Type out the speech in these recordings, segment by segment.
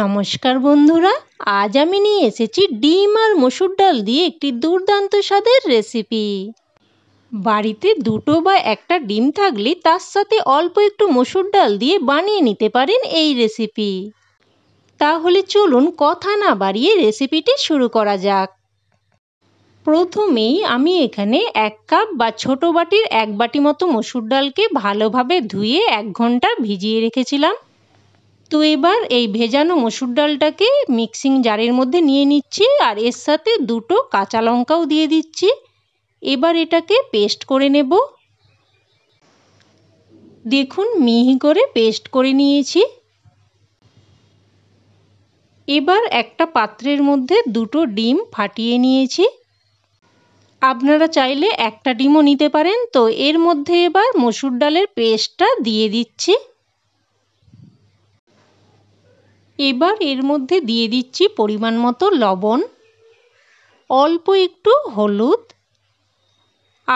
নমস্কার বন্ধুরা আজ আমি নিয়ে এসেছি ডিম আর মসুর ডাল দিয়ে একটি দুর্দান্ত স্বাদের রেসিপি বাড়িতে দুটো বা একটা ডিম থাকলে তার সাথে অল্প একটু মসুর ডাল দিয়ে বানিয়ে নিতে পারেন এই রেসিপি তাহলে চলুন কথা না বাড়িয়ে রেসিপিটি শুরু করা যাক প্রথমেই আমি এখানে এক কাপ বা ছোট বাটির এক বাটি মতো মসুর ডালকে ভালোভাবে ধুয়ে এক ঘন্টা ভিজিয়ে রেখেছিলাম তো এবার এই ভেজানো মসুর ডালটাকে মিক্সিং জারের মধ্যে নিয়ে নিচ্ছি আর এর সাথে দুটো কাঁচা লঙ্কাও দিয়ে দিচ্ছি এবার এটাকে পেস্ট করে নেব দেখুন মিহি করে পেস্ট করে নিয়েছি এবার একটা পাত্রের মধ্যে দুটো ডিম ফাটিয়ে নিয়েছি আপনারা চাইলে একটা ডিমও নিতে পারেন তো এর মধ্যে এবার মসুর ডালের পেস্টটা দিয়ে দিচ্ছি এবার এর মধ্যে দিয়ে দিচ্ছি পরিমাণ মতো লবণ অল্প একটু হলুদ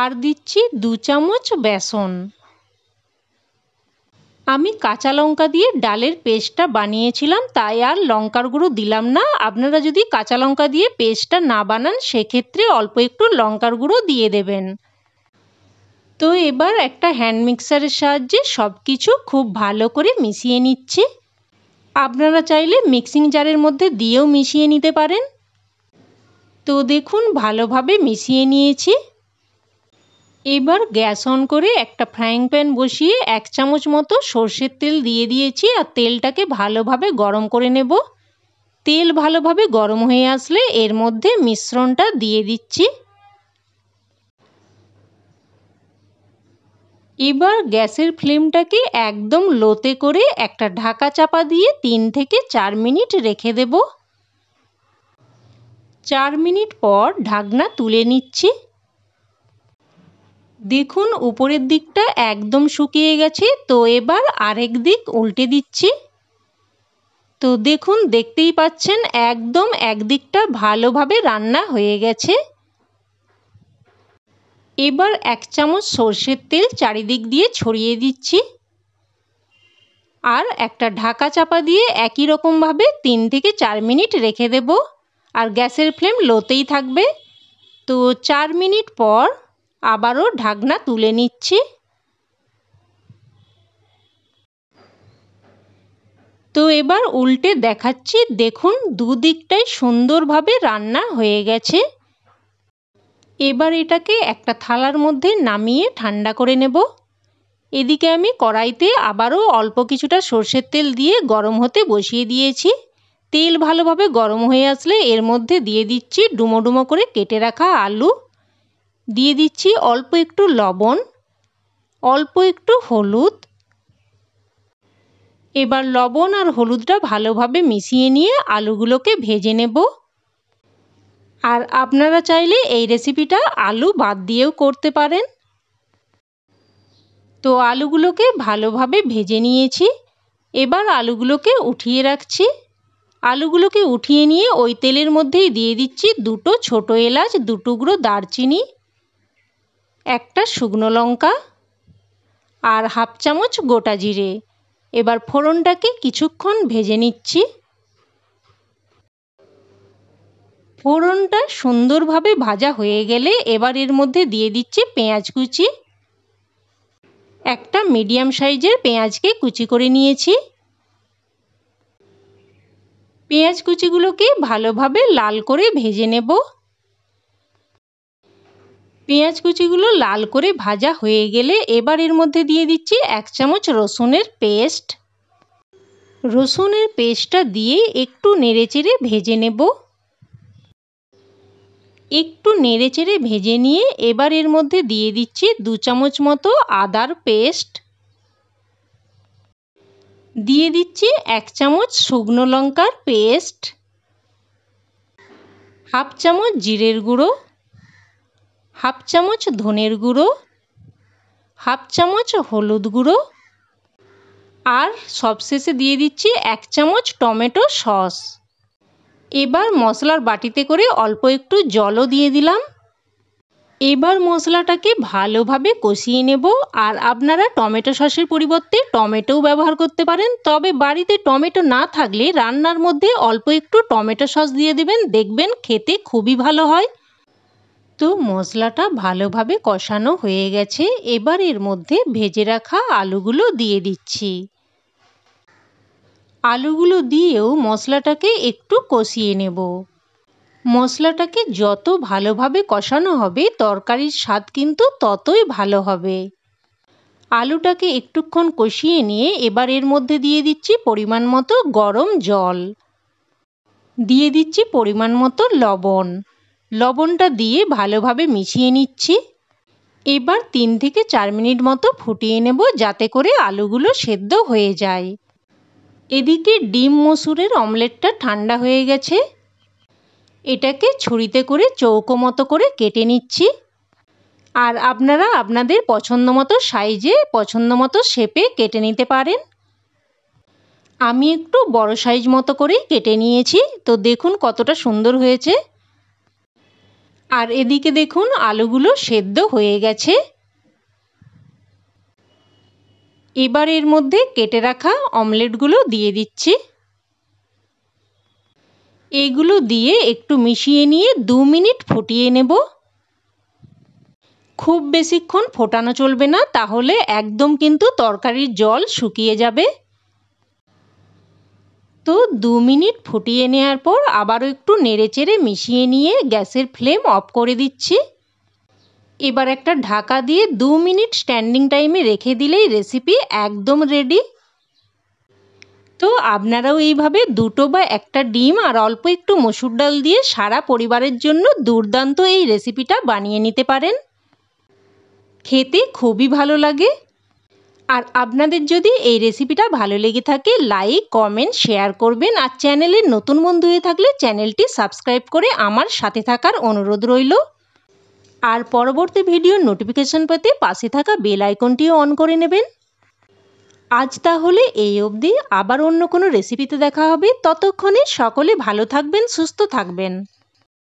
আর দিচ্ছি দু চামচ বেসন আমি কাঁচা লঙ্কা দিয়ে ডালের পেস্টটা বানিয়েছিলাম তাই আর লঙ্কার গুঁড়ো দিলাম না আপনারা যদি কাঁচা লঙ্কা দিয়ে পেস্টটা না বানান সেক্ষেত্রে অল্প একটু লঙ্কার গুঁড়ো দিয়ে দেবেন তো এবার একটা হ্যান্ড মিক্সারের সাহায্যে সব কিছু খুব ভালো করে মিশিয়ে নিচ্ছি আপনারা চাইলে মিক্সিং জারের মধ্যে দিয়েও মিশিয়ে নিতে পারেন তো দেখুন ভালোভাবে মিশিয়ে নিয়েছি এবার গ্যাস অন করে একটা ফ্রাইং প্যান বসিয়ে এক চামচ মতো সর্ষের তেল দিয়ে দিয়েছি আর তেলটাকে ভালোভাবে গরম করে নেব তেল ভালোভাবে গরম হয়ে আসলে এর মধ্যে মিশ্রণটা দিয়ে দিচ্ছি এবার গ্যাসের ফ্লেমটাকে একদম লোতে করে একটা ঢাকা চাপা দিয়ে তিন থেকে চার মিনিট রেখে দেব চার মিনিট পর ঢাকনা তুলে নিচ্ছি দেখুন উপরের দিকটা একদম শুকিয়ে গেছে তো এবার আরেক দিক উল্টে দিচ্ছি তো দেখুন দেখতেই পাচ্ছেন একদম একদিকটা ভালোভাবে রান্না হয়ে গেছে এবার এক চামচ সর্ষের তেল চারিদিক দিয়ে ছড়িয়ে দিচ্ছি আর একটা ঢাকা চাপা দিয়ে একই রকমভাবে তিন থেকে চার মিনিট রেখে দেব আর গ্যাসের ফ্লেম লোতেই থাকবে তো চার মিনিট পর আবারও ঢাকনা তুলে নিচ্ছি তো এবার উল্টে দেখাচ্ছি দেখুন দুদিকটাই সুন্দরভাবে রান্না হয়ে গেছে এবার এটাকে একটা থালার মধ্যে নামিয়ে ঠান্ডা করে নেব এদিকে আমি কড়াইতে আবারও অল্প কিছুটা সর্ষের তেল দিয়ে গরম হতে বসিয়ে দিয়েছি তেল ভালোভাবে গরম হয়ে আসলে এর মধ্যে দিয়ে দিচ্ছি ডুমো ডুমো করে কেটে রাখা আলু দিয়ে দিচ্ছি অল্প একটু লবণ অল্প একটু হলুদ এবার লবণ আর হলুদটা ভালোভাবে মিশিয়ে নিয়ে আলুগুলোকে ভেজে নেবো আর আপনারা চাইলে এই রেসিপিটা আলু বাদ দিয়েও করতে পারেন তো আলুগুলোকে ভালোভাবে ভেজে নিয়েছি এবার আলুগুলোকে উঠিয়ে রাখছি আলুগুলোকে উঠিয়ে নিয়ে ওই তেলের মধ্যেই দিয়ে দিচ্ছি দুটো ছোট এলাচ দুটুকরো দারচিনি একটা শুকনো লঙ্কা আর হাফ চামচ গোটা জিরে এবার ফোড়নটাকে কিছুক্ষণ ভেজে নিচ্ছি ফোড়নটা সুন্দরভাবে ভাজা হয়ে গেলে এবার এর মধ্যে দিয়ে দিচ্ছি পেঁয়াজ কুচি একটা মিডিয়াম সাইজের পেঁয়াজকে কুচি করে নিয়েছি পেঁয়াজ কুচিগুলোকে ভালোভাবে লাল করে ভেজে নেব পেঁয়াজ কুচিগুলো লাল করে ভাজা হয়ে গেলে এবার এর মধ্যে দিয়ে দিচ্ছি এক চামচ রসুনের পেস্ট রসুনের পেস্টটা দিয়ে একটু নেড়েচেড়ে ভেজে নেব একটু নেড়ে চেড়ে ভেজে নিয়ে এবার এর মধ্যে দিয়ে দিচ্ছি দু চামচ মতো আদার পেস্ট দিয়ে দিচ্ছি এক চামচ শুকনো লঙ্কার পেস্ট হাফ চামচ জিরের গুঁড়ো হাফ চামচ ধনের গুঁড়ো হাফ চামচ হলুদ গুঁড়ো আর সবশেষে দিয়ে দিচ্ছি এক চামচ টমেটো সস এবার মশলার বাটিতে করে অল্প একটু জলও দিয়ে দিলাম এবার মশলাটাকে ভালোভাবে কষিয়ে নেব আর আপনারা টমেটো সসের পরিবর্তে টমেটোও ব্যবহার করতে পারেন তবে বাড়িতে টমেটো না থাকলে রান্নার মধ্যে অল্প একটু টমেটো সস দিয়ে দেবেন দেখবেন খেতে খুবই ভালো হয় তো মশলাটা ভালোভাবে কষানো হয়ে গেছে এবার এর মধ্যে ভেজে রাখা আলুগুলো দিয়ে দিচ্ছি আলুগুলো দিয়েও মশলাটাকে একটু কষিয়ে নেব মশলাটাকে যত ভালোভাবে কষানো হবে তরকারির স্বাদ কিন্তু ততই ভালো হবে আলুটাকে একটুক্ষণ কষিয়ে নিয়ে এবার এর মধ্যে দিয়ে দিচ্ছি পরিমাণ মতো গরম জল দিয়ে দিচ্ছি পরিমাণ মতো লবণ লবণটা দিয়ে ভালোভাবে মিশিয়ে নিচ্ছি এবার তিন থেকে চার মিনিট মতো ফুটিয়ে নেব যাতে করে আলুগুলো সেদ্ধ হয়ে যায় এদিকে ডিম মসুরের অমলেটটা ঠান্ডা হয়ে গেছে এটাকে ছুরিতে করে চৌকো মতো করে কেটে নিচ্ছি আর আপনারা আপনাদের পছন্দ মতো সাইজে পছন্দ মতো শেপে কেটে নিতে পারেন আমি একটু বড় সাইজ মতো করেই কেটে নিয়েছি তো দেখুন কতটা সুন্দর হয়েছে আর এদিকে দেখুন আলুগুলো সেদ্ধ হয়ে গেছে এবার এর মধ্যে কেটে রাখা অমলেটগুলো দিয়ে দিচ্ছি এইগুলো দিয়ে একটু মিশিয়ে নিয়ে দু মিনিট ফুটিয়ে নেব খুব বেশিক্ষণ ফোটানো চলবে না তাহলে একদম কিন্তু তরকারির জল শুকিয়ে যাবে তো দু মিনিট ফুটিয়ে নেওয়ার পর আবারও একটু নেড়েচেড়ে মিশিয়ে নিয়ে গ্যাসের ফ্লেম অফ করে দিচ্ছি এবার একটা ঢাকা দিয়ে দু মিনিট স্ট্যান্ডিং টাইমে রেখে দিলেই রেসিপি একদম রেডি তো আপনারাও এইভাবে দুটো বা একটা ডিম আর অল্প একটু মসুর ডাল দিয়ে সারা পরিবারের জন্য দুর্দান্ত এই রেসিপিটা বানিয়ে নিতে পারেন খেতে খুবই ভালো লাগে আর আপনাদের যদি এই রেসিপিটা ভালো লেগে থাকে লাইক কমেন্ট শেয়ার করবেন আর চ্যানেলে নতুন বন্ধু হয়ে থাকলে চ্যানেলটি সাবস্ক্রাইব করে আমার সাথে থাকার অনুরোধ রইল আর পরবর্তী ভিডিওর নোটিফিকেশন পেতে পাশে থাকা বেল আইকনটিও অন করে নেবেন আজ তাহলে এই অবধি আবার অন্য কোনো রেসিপিতে দেখা হবে ততক্ষণে সকলে ভালো থাকবেন সুস্থ থাকবেন